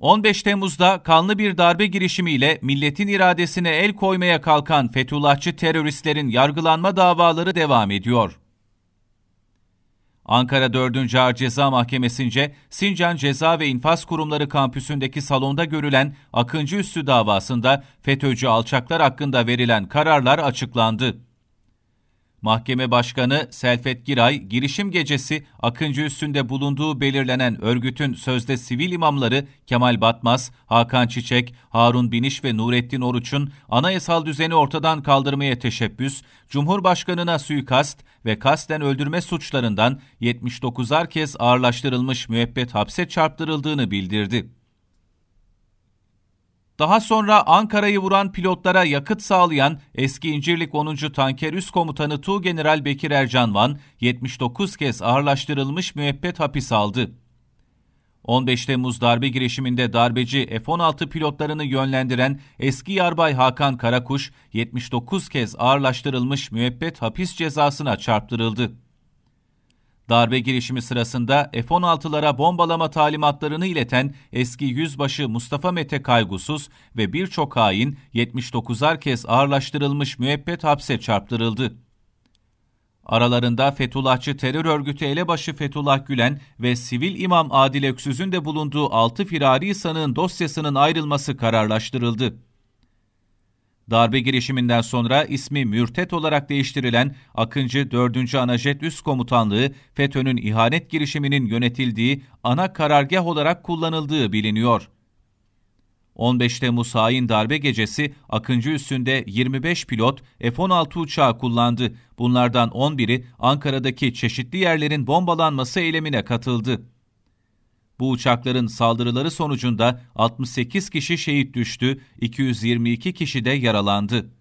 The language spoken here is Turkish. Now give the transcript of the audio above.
15 Temmuz'da kanlı bir darbe girişimiyle milletin iradesine el koymaya kalkan Fethullahçı teröristlerin yargılanma davaları devam ediyor. Ankara 4. Ağır Ceza Mahkemesi'nce Sincan Ceza ve İnfaz Kurumları kampüsündeki salonda görülen Akıncı Üssü davasında FETÖ'cü alçaklar hakkında verilen kararlar açıklandı. Mahkeme Başkanı Selfet Giray, girişim gecesi Akıncı üstünde bulunduğu belirlenen örgütün sözde sivil imamları Kemal Batmaz, Hakan Çiçek, Harun Biniş ve Nurettin Oruç'un anayasal düzeni ortadan kaldırmaya teşebbüs, Cumhurbaşkanına suikast ve kasten öldürme suçlarından 79'ar kez ağırlaştırılmış müebbet hapse çarptırıldığını bildirdi. Daha sonra Ankara'yı vuran pilotlara yakıt sağlayan eski İncirlik 10. Tanker Üst Komutanı General Bekir van 79 kez ağırlaştırılmış müebbet hapis aldı. 15 Temmuz darbe girişiminde darbeci F-16 pilotlarını yönlendiren eski yarbay Hakan Karakuş 79 kez ağırlaştırılmış müebbet hapis cezasına çarptırıldı. Darbe girişimi sırasında F-16'lara bombalama talimatlarını ileten eski yüzbaşı Mustafa Mete Kaygusuz ve birçok hain 79'ar kez ağırlaştırılmış müebbet hapse çarptırıldı. Aralarında Fethullahçı terör örgütü elebaşı Fethullah Gülen ve sivil imam Adil Öksüz'ün de bulunduğu 6 firari sanığın dosyasının ayrılması kararlaştırıldı. Darbe girişiminden sonra ismi Mürtet olarak değiştirilen Akıncı 4. Anajet Üst Komutanlığı, FETÖ'nün ihanet girişiminin yönetildiği ana karargah olarak kullanıldığı biliniyor. 15 Temmuz hain darbe gecesi Akıncı üstünde 25 pilot F-16 uçağı kullandı. Bunlardan 11'i Ankara'daki çeşitli yerlerin bombalanması eylemine katıldı. Bu uçakların saldırıları sonucunda 68 kişi şehit düştü, 222 kişi de yaralandı.